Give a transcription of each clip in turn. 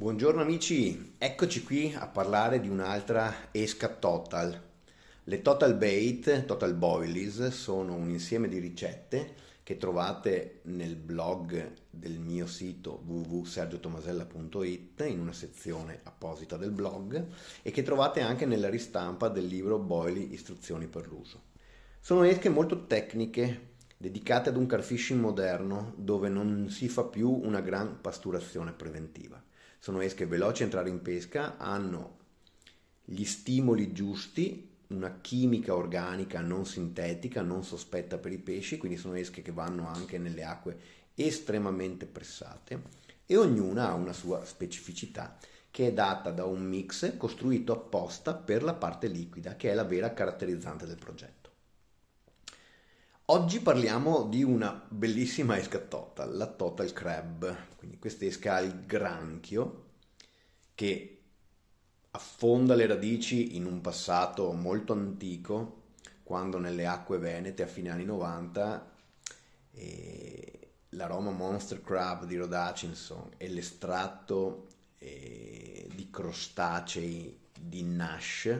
Buongiorno amici, eccoci qui a parlare di un'altra esca total. Le total bait, total boilies, sono un insieme di ricette che trovate nel blog del mio sito www.sergiotomasella.it in una sezione apposita del blog e che trovate anche nella ristampa del libro Boily istruzioni per l'uso. Sono esche molto tecniche, dedicate ad un car fishing moderno dove non si fa più una gran pasturazione preventiva sono esche veloci a entrare in pesca, hanno gli stimoli giusti, una chimica organica non sintetica, non sospetta per i pesci, quindi sono esche che vanno anche nelle acque estremamente pressate e ognuna ha una sua specificità che è data da un mix costruito apposta per la parte liquida, che è la vera caratterizzante del progetto. Oggi parliamo di una bellissima esca Total, la Total Crab, quindi questa esca al granchio che affonda le radici in un passato molto antico, quando nelle acque venete a fine anni 90 eh, l'aroma Monster Crab di Rod Hutchinson e l'estratto eh, di crostacei di Nash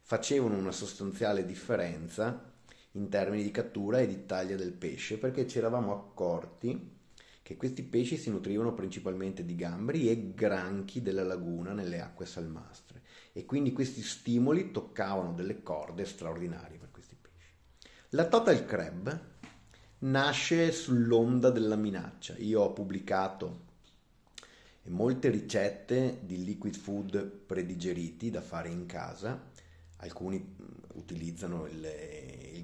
facevano una sostanziale differenza in termini di cattura e di taglia del pesce perché ci eravamo accorti che questi pesci si nutrivano principalmente di gamberi e granchi della laguna nelle acque salmastre e quindi questi stimoli toccavano delle corde straordinarie per questi pesci. La Total Crab nasce sull'onda della minaccia. Io ho pubblicato molte ricette di liquid food predigeriti da fare in casa. Alcuni utilizzano il,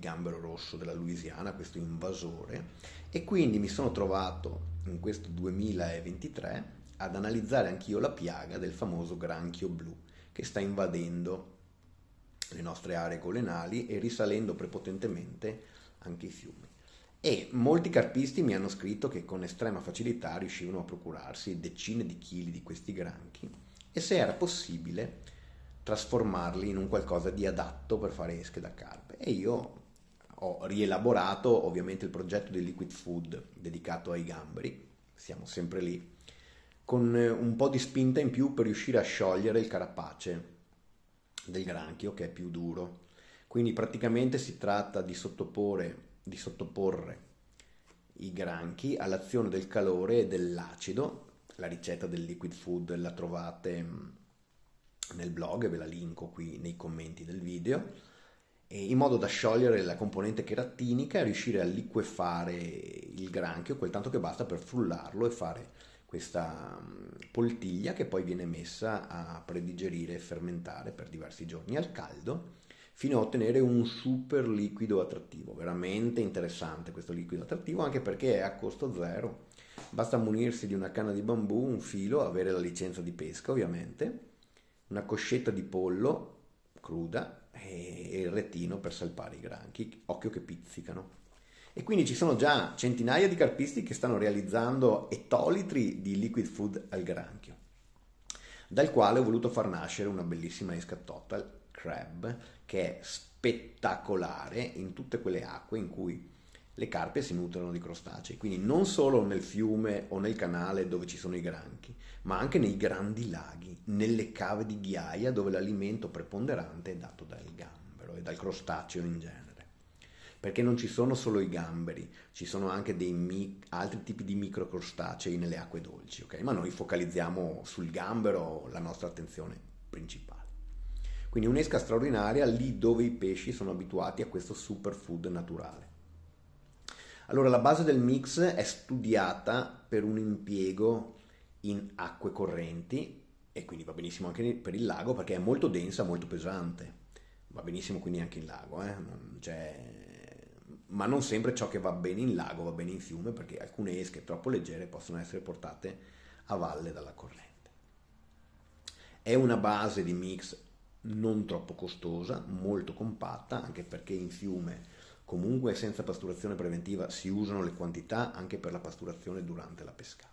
gambero rosso della Louisiana, questo invasore, e quindi mi sono trovato in questo 2023 ad analizzare anch'io la piaga del famoso granchio blu che sta invadendo le nostre aree golenali e risalendo prepotentemente anche i fiumi. E molti carpisti mi hanno scritto che con estrema facilità riuscivano a procurarsi decine di chili di questi granchi e se era possibile trasformarli in un qualcosa di adatto per fare esche da carpe. E io ho rielaborato ovviamente il progetto di Liquid Food dedicato ai gamberi, siamo sempre lì, con eh, un po' di spinta in più per riuscire a sciogliere il carapace del granchio che è più duro. Quindi praticamente si tratta di di sottoporre i granchi all'azione del calore e dell'acido. La ricetta del liquid food la trovate mm, nel blog, ve la linko qui nei commenti del video eh, in modo da sciogliere la componente cherattinica e riuscire a liquefare il granchio, quel tanto che basta per frullarlo e fare questa mm, poltiglia che poi viene messa a predigerire e fermentare per diversi giorni al caldo fino a ottenere un super liquido attrattivo, veramente interessante questo liquido attrattivo anche perché è a costo zero, basta munirsi di una canna di bambù, un filo, avere la licenza di pesca ovviamente, una coscetta di pollo cruda e il retino per salpare i granchi, occhio che pizzicano. E quindi ci sono già centinaia di carpisti che stanno realizzando ettolitri di liquid food al granchio, dal quale ho voluto far nascere una bellissima escattotta, total, crab, che è spettacolare in tutte quelle acque in cui le carpe si nutrono di crostacei, quindi non solo nel fiume o nel canale dove ci sono i granchi, ma anche nei grandi laghi, nelle cave di ghiaia dove l'alimento preponderante è dato dal gambero e dal crostaceo in genere. Perché non ci sono solo i gamberi, ci sono anche dei altri tipi di microcrostacei nelle acque dolci, ok? Ma noi focalizziamo sul gambero la nostra attenzione principale. Quindi un'esca straordinaria lì dove i pesci sono abituati a questo superfood naturale allora, la base del mix è studiata per un impiego in acque correnti e quindi va benissimo anche per il lago perché è molto densa, molto pesante. Va benissimo quindi anche in lago, eh? non ma non sempre ciò che va bene in lago va bene in fiume perché alcune esche troppo leggere possono essere portate a valle dalla corrente. È una base di mix non troppo costosa, molto compatta, anche perché in fiume Comunque senza pasturazione preventiva si usano le quantità anche per la pasturazione durante la pescata.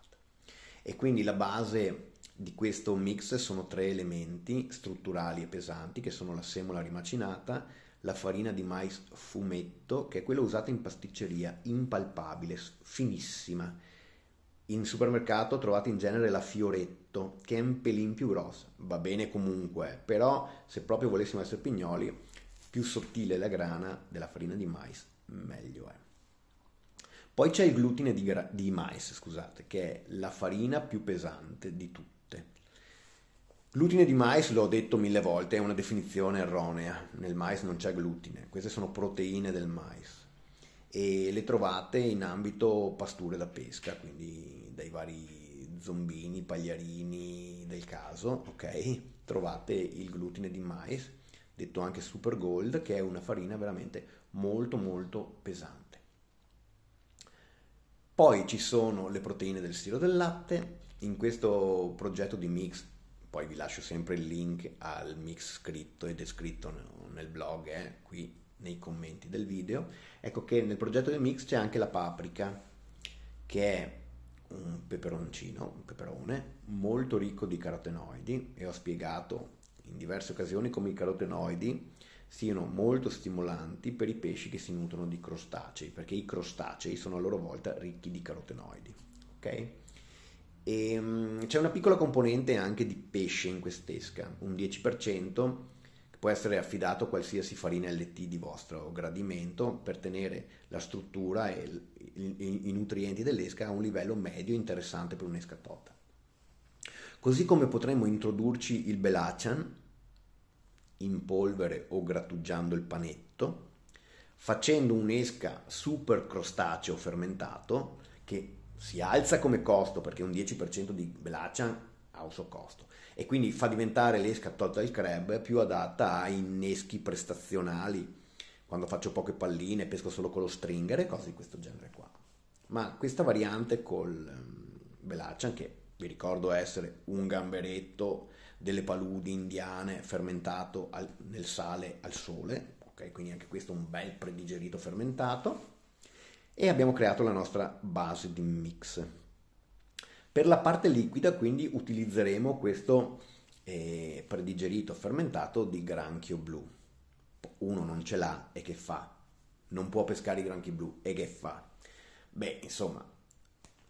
E quindi la base di questo mix sono tre elementi strutturali e pesanti che sono la semola rimacinata, la farina di mais fumetto, che è quella usata in pasticceria, impalpabile, finissima. In supermercato trovate in genere la Fioretto, che è un pelin più grossa. Va bene comunque, però se proprio volessimo essere pignoli, più sottile la grana della farina di mais, meglio è. Poi c'è il glutine di, gra- di mais, scusate, che è la farina più pesante di tutte. Glutine di mais, l'ho detto mille volte, è una definizione erronea. Nel mais non c'è glutine, queste sono proteine del mais e le trovate in ambito pasture da pesca, quindi dai vari zombini, pagliarini del caso, ok? Trovate il glutine di mais detto anche super gold, che è una farina veramente molto molto pesante. Poi ci sono le proteine del stilo del latte, in questo progetto di mix, poi vi lascio sempre il link al mix scritto e descritto nel blog, eh, qui nei commenti del video, ecco che nel progetto di mix c'è anche la paprika, che è un peperoncino, un peperone molto ricco di carotenoidi e ho spiegato in diverse occasioni come i carotenoidi siano molto stimolanti per i pesci che si nutrono di crostacei, perché i crostacei sono a loro volta ricchi di carotenoidi. Ok? E, ehm, c'è una piccola componente anche di pesce in quest'esca, un 10% che può essere affidato a qualsiasi farina LT di vostro gradimento per tenere la struttura e i, nutrienti dell'esca a un livello medio interessante per un'esca tota. Così come potremmo introdurci il belacian in polvere o grattugiando il panetto, facendo un'esca super crostaceo fermentato che si alza come costo perché un 10% di belacian ha un suo costo e quindi fa diventare l'esca tolta dal crab più adatta a inneschi prestazionali quando faccio poche palline pesco solo con lo stringer e cose di questo genere qua ma questa variante col um, belacian che vi ricordo essere un gamberetto delle paludi indiane fermentato al, nel sale al sole, ok? Quindi anche questo è un bel predigerito fermentato e abbiamo creato la nostra base di mix. Per la parte liquida quindi utilizzeremo questo eh, predigerito fermentato di granchio blu. Uno non ce l'ha e che fa? Non può pescare i granchi blu e che fa? Beh, insomma,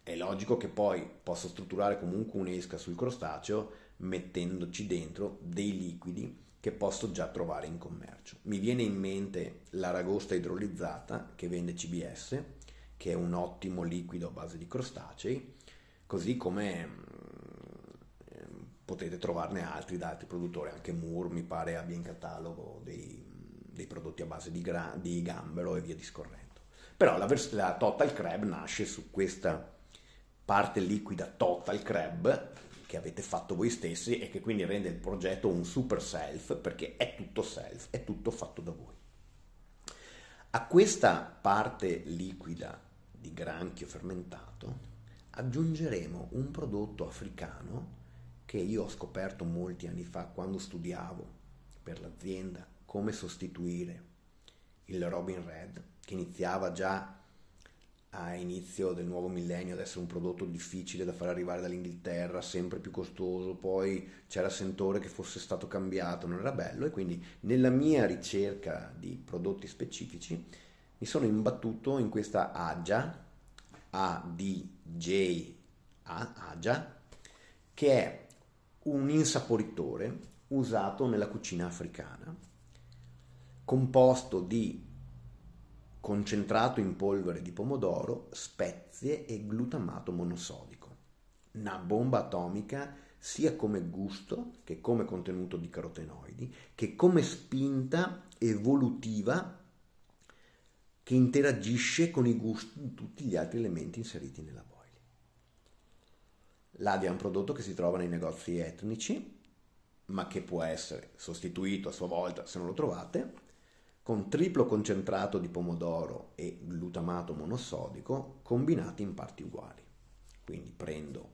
è logico che poi posso strutturare comunque un'esca sul crostaceo mettendoci dentro dei liquidi che posso già trovare in commercio. Mi viene in mente l'aragosta idrolizzata che vende CBS, che è un ottimo liquido a base di crostacei, così come mm, potete trovarne altri da altri produttori, anche Moore mi pare abbia in catalogo dei, dei prodotti a base di, gra- di, gambero e via discorrendo. Però la, la Total Crab nasce su questa parte liquida total crab che avete fatto voi stessi e che quindi rende il progetto un super self perché è tutto self, è tutto fatto da voi. A questa parte liquida di granchio fermentato aggiungeremo un prodotto africano che io ho scoperto molti anni fa quando studiavo per l'azienda come sostituire il Robin Red che iniziava già a inizio del nuovo millennio ad essere un prodotto difficile da far arrivare dall'Inghilterra, sempre più costoso, poi c'era sentore che fosse stato cambiato, non era bello e quindi nella mia ricerca di prodotti specifici mi sono imbattuto in questa Agia, A-D-J-A, Agia, che è un insaporitore usato nella cucina africana, composto di concentrato in polvere di pomodoro, spezie e glutamato monosodico. Una bomba atomica sia come gusto che come contenuto di carotenoidi, che come spinta evolutiva che interagisce con i gusti di tutti gli altri elementi inseriti nella bolla. L'ADI è un prodotto che si trova nei negozi etnici, ma che può essere sostituito a sua volta se non lo trovate con triplo concentrato di pomodoro e glutamato monossodico combinati in parti uguali. Quindi prendo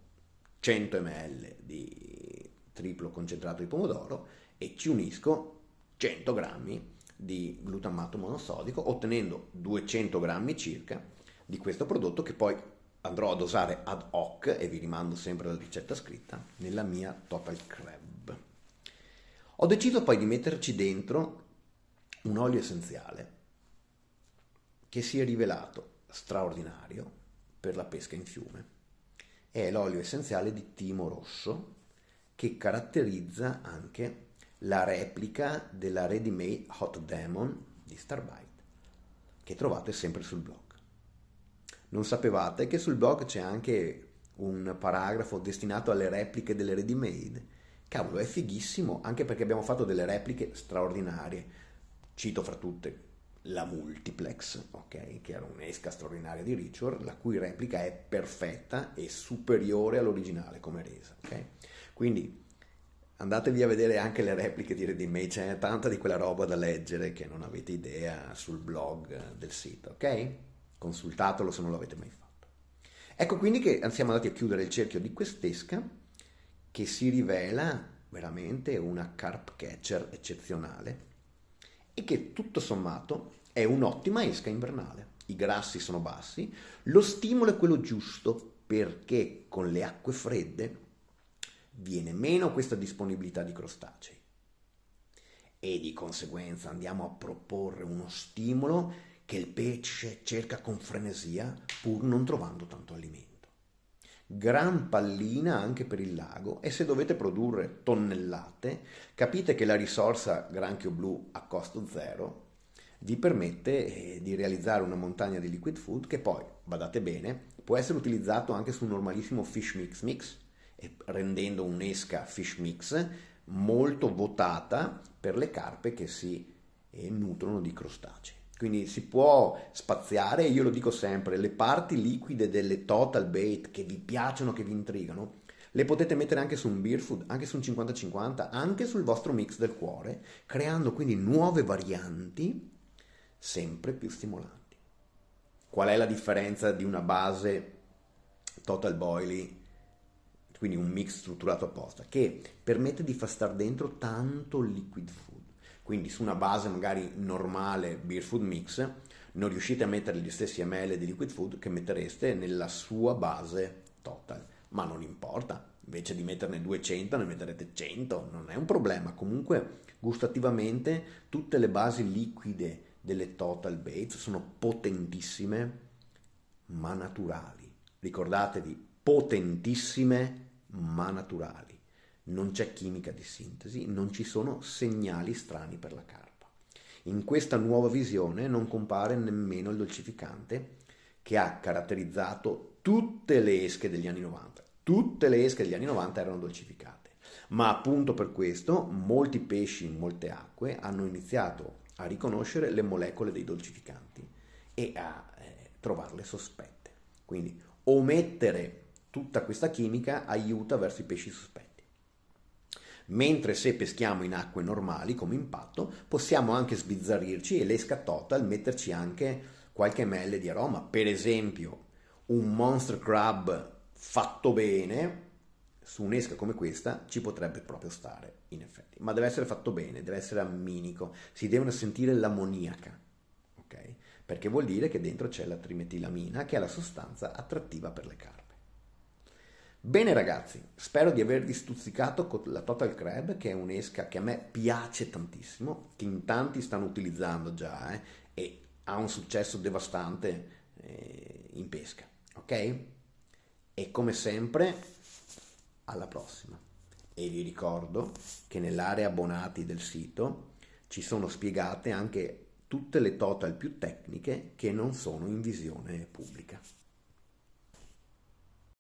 100 ml di triplo concentrato di pomodoro e ci unisco 100 g di glutamato monossodico ottenendo 200 g circa di questo prodotto che poi andrò a dosare ad hoc e vi rimando sempre la ricetta scritta nella mia Total Crab. Ho deciso poi di metterci dentro un olio essenziale che si è rivelato straordinario per la pesca in fiume. È l'olio essenziale di timo rosso che caratterizza anche la replica della Ready Made Hot Demon di Starbite che trovate sempre sul blog. Non sapevate che sul blog c'è anche un paragrafo destinato alle repliche delle ready made. Cavolo, è fighissimo anche perché abbiamo fatto delle repliche straordinarie Cito fra tutte la Multiplex, okay, che era un'esca straordinaria di Richard, la cui replica è perfetta e superiore all'originale come resa. Okay? Quindi andatevi a vedere anche le repliche di Ready c'è tanta di quella roba da leggere che non avete idea sul blog del sito, ok? Consultatelo se non l'avete mai fatto. Ecco quindi che siamo andati a chiudere il cerchio di quest'esca che si rivela veramente una carp catcher eccezionale e che tutto sommato è un'ottima esca invernale. I grassi sono bassi, lo stimolo è quello giusto perché con le acque fredde viene meno questa disponibilità di crostacei e di conseguenza andiamo a proporre uno stimolo che il pesce cerca con frenesia pur non trovando tanto alimento gran pallina anche per il lago e se dovete produrre tonnellate, capite che la risorsa granchio blu a costo zero vi permette eh, di realizzare una montagna di liquid food che poi, badate bene, può essere utilizzato anche su un normalissimo fish mix mix, rendendo un'esca fish mix molto votata per le carpe che si eh, nutrono di crostacei. Quindi si può spaziare, io lo dico sempre, le parti liquide delle total bait che vi piacciono, che vi intrigano, le potete mettere anche su un beer food, anche su un 50-50, anche sul vostro mix del cuore, creando quindi nuove varianti sempre più stimolanti. Qual è la differenza di una base total boily, quindi un mix strutturato apposta, che permette di far star dentro tanto liquid food? quindi su una base magari normale beer food mix, non riuscite a mettere gli stessi ml di liquid food che mettereste nella sua base total, ma non importa, invece di metterne 200 ne metterete 100, non è un problema, comunque gustativamente tutte le basi liquide delle total baits sono potentissime ma naturali, ricordatevi potentissime ma naturali non c'è chimica di sintesi, non ci sono segnali strani per la carpa. In questa nuova visione non compare nemmeno il dolcificante che ha caratterizzato tutte le esche degli anni 90. Tutte le esche degli anni 90 erano dolcificate, ma appunto per questo molti pesci in molte acque hanno iniziato a riconoscere le molecole dei dolcificanti e a eh, trovarle sospette. Quindi omettere tutta questa chimica aiuta verso i pesci sospetti mentre se peschiamo in acque normali come impatto possiamo anche sbizzarrirci e l'esca total metterci anche qualche ml di aroma, per esempio un monster crab fatto bene su un'esca come questa ci potrebbe proprio stare in effetti, ma deve essere fatto bene, deve essere amminico, si devono sentire l'ammoniaca, ok? Perché vuol dire che dentro c'è la trimetilamina che è la sostanza attrattiva per le carni. Bene ragazzi, spero di avervi stuzzicato con la Total Crab, che è un'esca che a me piace tantissimo, che in tanti stanno utilizzando già eh, e ha un successo devastante eh, in pesca, ok? E come sempre, alla prossima. E vi ricordo che nell'area abbonati del sito ci sono spiegate anche tutte le total più tecniche che non sono in visione pubblica.